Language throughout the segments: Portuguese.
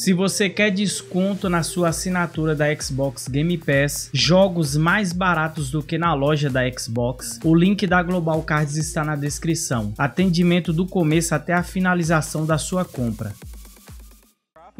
Se você quer desconto na sua assinatura da Xbox Game Pass, jogos mais baratos do que na loja da Xbox, o link da Global Cards está na descrição. Atendimento do começo até a finalização da sua compra.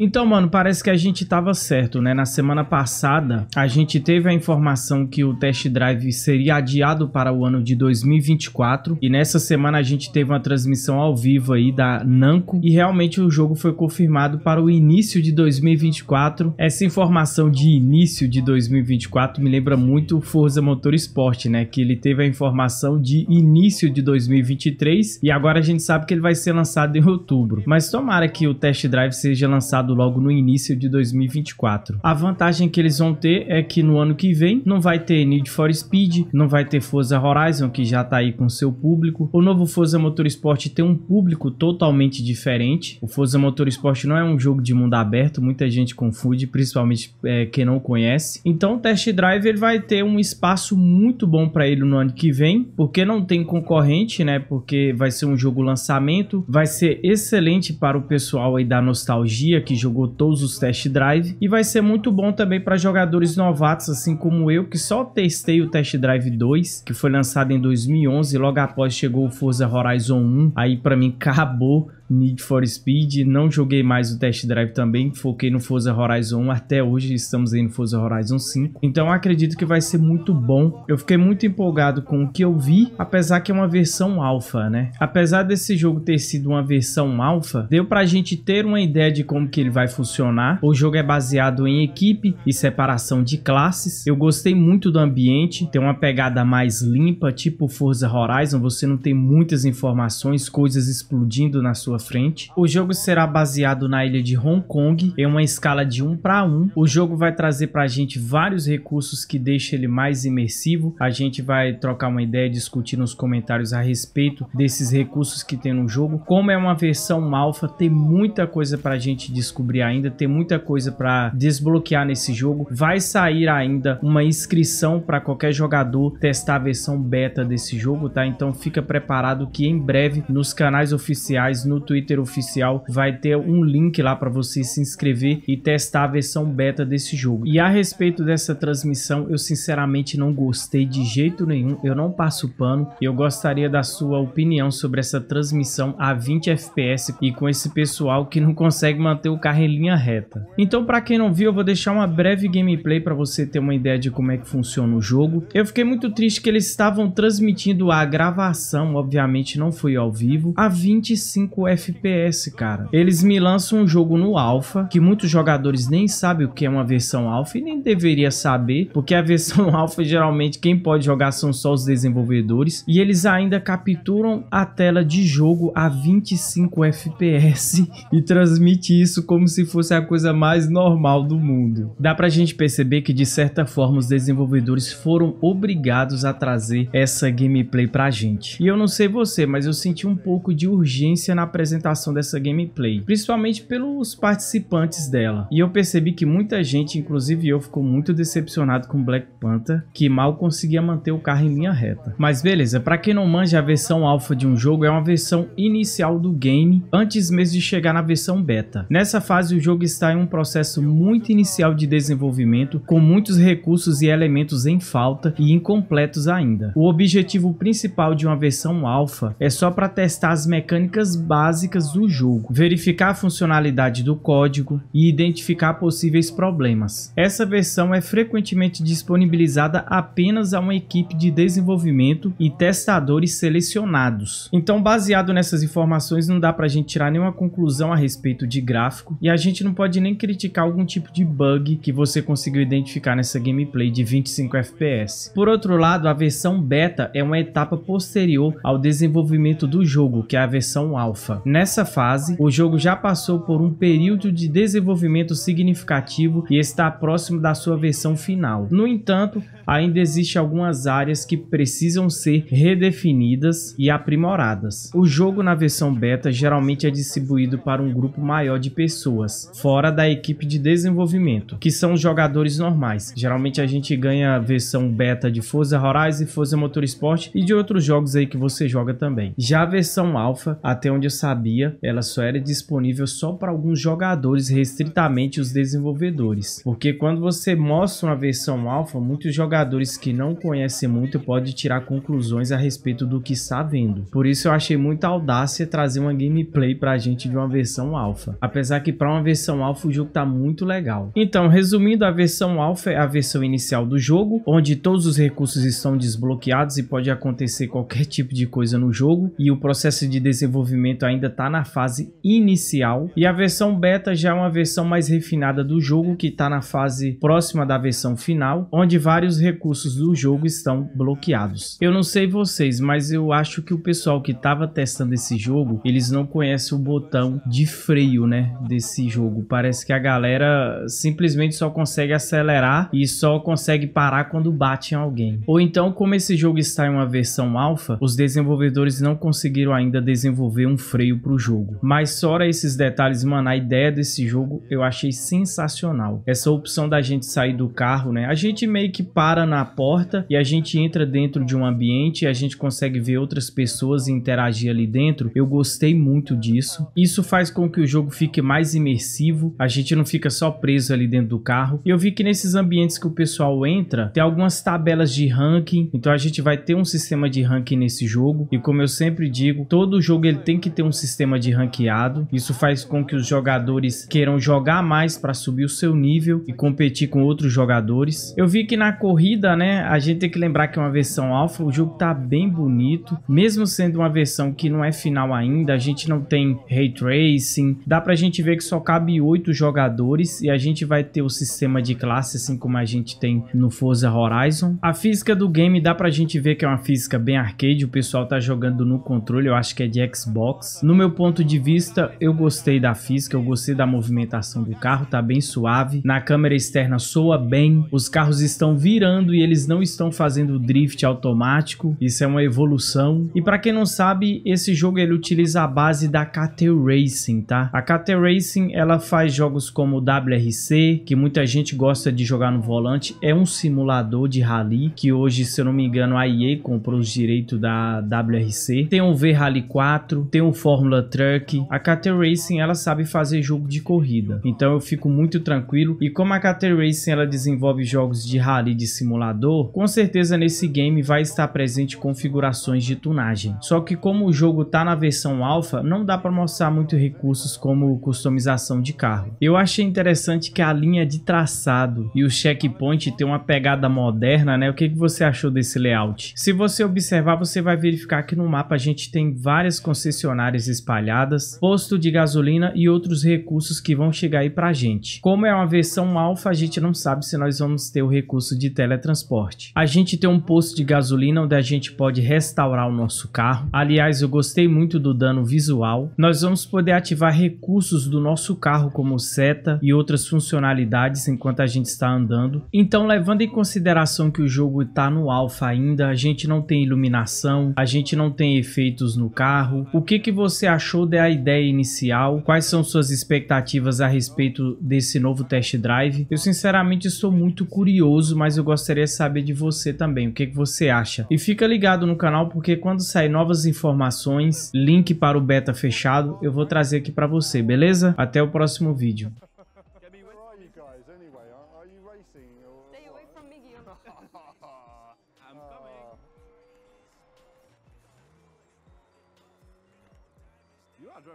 Então, mano, parece que a gente tava certo, né? Na semana passada, a gente teve a informação que o test drive seria adiado para o ano de 2024. E nessa semana a gente teve uma transmissão ao vivo aí da Namco. E realmente o jogo foi confirmado para o início de 2024. Essa informação de início de 2024 me lembra muito o Forza Motorsport, né? Que ele teve a informação de início de 2023. E agora a gente sabe que ele vai ser lançado em outubro. Mas tomara que o test drive seja lançado lançado logo no início de 2024. A vantagem que eles vão ter é que no ano que vem não vai ter Need for Speed, não vai ter Forza Horizon que já tá aí com seu público. O novo Forza Motorsport tem um público totalmente diferente. O Forza Motorsport não é um jogo de mundo aberto, muita gente confunde, principalmente é, quem não conhece. Então o Test Drive ele vai ter um espaço muito bom para ele no ano que vem, porque não tem concorrente, né? Porque vai ser um jogo lançamento, vai ser excelente para o pessoal aí da nostalgia que jogou todos os test drive e vai ser muito bom também para jogadores novatos assim como eu, que só testei o Test Drive 2, que foi lançado em 2011, logo após chegou o Forza Horizon 1. Aí para mim acabou Need for Speed, não joguei mais o Test Drive também, foquei no Forza Horizon 1, até hoje estamos aí no Forza Horizon 5, então acredito que vai ser muito bom, eu fiquei muito empolgado com o que eu vi, apesar que é uma versão alfa, né? Apesar desse jogo ter sido uma versão alfa, deu pra gente ter uma ideia de como que ele vai funcionar, o jogo é baseado em equipe e separação de classes, eu gostei muito do ambiente, tem uma pegada mais limpa, tipo Forza Horizon, você não tem muitas informações, coisas explodindo na sua frente. O jogo será baseado na ilha de Hong Kong em uma escala de 1 para 1. O jogo vai trazer para a gente vários recursos que deixam ele mais imersivo. A gente vai trocar uma ideia, discutir nos comentários a respeito desses recursos que tem no jogo. Como é uma versão alfa, tem muita coisa para a gente descobrir ainda, tem muita coisa para desbloquear nesse jogo. Vai sair ainda uma inscrição para qualquer jogador testar a versão beta desse jogo, tá? Então fica preparado que em breve nos canais oficiais, no Twitter oficial vai ter um link lá para você se inscrever e testar a versão beta desse jogo. E a respeito dessa transmissão, eu sinceramente não gostei de jeito nenhum, eu não passo pano e eu gostaria da sua opinião sobre essa transmissão a 20 FPS e com esse pessoal que não consegue manter o carro em linha reta. Então, para quem não viu, eu vou deixar uma breve gameplay para você ter uma ideia de como é que funciona o jogo. Eu fiquei muito triste que eles estavam transmitindo a gravação, obviamente não foi ao vivo, a 25 FPS FPS, cara. Eles me lançam um jogo no alpha, que muitos jogadores nem sabem o que é uma versão alpha e nem deveria saber, porque a versão alpha geralmente quem pode jogar são só os desenvolvedores, e eles ainda capturam a tela de jogo a 25 FPS e transmite isso como se fosse a coisa mais normal do mundo. Dá pra gente perceber que de certa forma os desenvolvedores foram obrigados a trazer essa gameplay pra gente. E eu não sei você, mas eu senti um pouco de urgência na apresentação apresentação dessa gameplay, principalmente pelos participantes dela. E eu percebi que muita gente, inclusive eu, ficou muito decepcionado com Black Panther, que mal conseguia manter o carro em linha reta. Mas beleza, para quem não manja, a versão alfa de um jogo é uma versão inicial do game, antes mesmo de chegar na versão beta. Nessa fase, o jogo está em um processo muito inicial de desenvolvimento, com muitos recursos e elementos em falta e incompletos ainda. O objetivo principal de uma versão alfa é só para testar as mecânicas básicas básicas do jogo, verificar a funcionalidade do código e identificar possíveis problemas. Essa versão é frequentemente disponibilizada apenas a uma equipe de desenvolvimento e testadores selecionados. Então, baseado nessas informações, não dá para a gente tirar nenhuma conclusão a respeito de gráfico e a gente não pode nem criticar algum tipo de bug que você conseguiu identificar nessa gameplay de 25 FPS. Por outro lado, a versão beta é uma etapa posterior ao desenvolvimento do jogo, que é a versão alfa. Nessa fase, o jogo já passou por um período de desenvolvimento significativo e está próximo da sua versão final. No entanto, ainda existem algumas áreas que precisam ser redefinidas e aprimoradas. O jogo na versão beta geralmente é distribuído para um grupo maior de pessoas, fora da equipe de desenvolvimento, que são os jogadores normais. Geralmente a gente ganha a versão beta de Forza Horizon, Forza Motorsport e de outros jogos aí que você joga também. Já a versão alpha, até onde eu sabia, ela só era disponível só para alguns jogadores, restritamente os desenvolvedores. Porque quando você mostra uma versão alfa, muitos jogadores que não conhecem muito podem tirar conclusões a respeito do que está vendo. Por isso eu achei muita audácia trazer uma gameplay para a gente de uma versão alfa. Apesar que para uma versão alfa o jogo tá muito legal. Então, resumindo, a versão alfa é a versão inicial do jogo, onde todos os recursos estão desbloqueados e pode acontecer qualquer tipo de coisa no jogo e o processo de desenvolvimento ainda ainda está na fase inicial e a versão beta já é uma versão mais refinada do jogo que está na fase próxima da versão final, onde vários recursos do jogo estão bloqueados. Eu não sei vocês, mas eu acho que o pessoal que estava testando esse jogo, eles não conhecem o botão de freio, né, desse jogo. Parece que a galera simplesmente só consegue acelerar e só consegue parar quando bate em alguém. Ou então, como esse jogo está em uma versão alfa, os desenvolvedores não conseguiram ainda desenvolver um freio veio pro jogo. Mas fora esses detalhes, mano, a ideia desse jogo eu achei sensacional. Essa opção da gente sair do carro, né? A gente meio que para na porta e a gente entra dentro de um ambiente e a gente consegue ver outras pessoas e interagir ali dentro. Eu gostei muito disso. Isso faz com que o jogo fique mais imersivo, a gente não fica só preso ali dentro do carro. E eu vi que nesses ambientes que o pessoal entra, tem algumas tabelas de ranking, então a gente vai ter um sistema de ranking nesse jogo. E como eu sempre digo, todo jogo ele tem que ter um sistema de ranqueado. Isso faz com que os jogadores queiram jogar mais para subir o seu nível e competir com outros jogadores. Eu vi que na corrida, né, a gente tem que lembrar que é uma versão alfa, o jogo tá bem bonito, mesmo sendo uma versão que não é final ainda, a gente não tem ray tracing. Dá pra gente ver que só cabe oito jogadores e a gente vai ter o sistema de classe assim como a gente tem no Forza Horizon. A física do game dá pra gente ver que é uma física bem arcade, o pessoal tá jogando no controle, eu acho que é de Xbox. No meu ponto de vista, eu gostei da física, eu gostei da movimentação do carro, tá bem suave. Na câmera externa soa bem, os carros estão virando e eles não estão fazendo drift automático. Isso é uma evolução. E para quem não sabe, esse jogo ele utiliza a base da KT Racing, tá? A KT Racing, ela faz jogos como WRC, que muita gente gosta de jogar no volante, é um simulador de rally, que hoje, se eu não me engano, a EA comprou os direitos da WRC. Tem o V Rally 4, tem o Forza Fórmula Truck. A KT Racing ela sabe fazer jogo de corrida, então eu fico muito tranquilo. E como a KT Racing ela desenvolve jogos de rally de simulador, com certeza nesse game vai estar presente configurações de tunagem. Só que como o jogo tá na versão alfa, não dá para mostrar muito recursos como customização de carro. Eu achei interessante que a linha de traçado e o checkpoint tem uma pegada moderna, né? O que, que você achou desse layout? Se você observar, você vai verificar que no mapa a gente tem várias concessionárias espalhadas, posto de gasolina e outros recursos que vão chegar aí pra gente. Como é uma versão alfa, a gente não sabe se nós vamos ter o recurso de teletransporte. A gente tem um posto de gasolina onde a gente pode restaurar o nosso carro. Aliás, eu gostei muito do dano visual. Nós vamos poder ativar recursos do nosso carro como seta e outras funcionalidades enquanto a gente está andando. Então, levando em consideração que o jogo está no alfa ainda, a gente não tem iluminação, a gente não tem efeitos no carro. O que que você você achou da ideia inicial? Quais são suas expectativas a respeito desse novo test drive? Eu sinceramente estou muito curioso, mas eu gostaria de saber de você também, o que, que você acha. E fica ligado no canal porque quando sair novas informações, link para o beta fechado, eu vou trazer aqui para você, beleza? Até o próximo vídeo.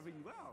serving well.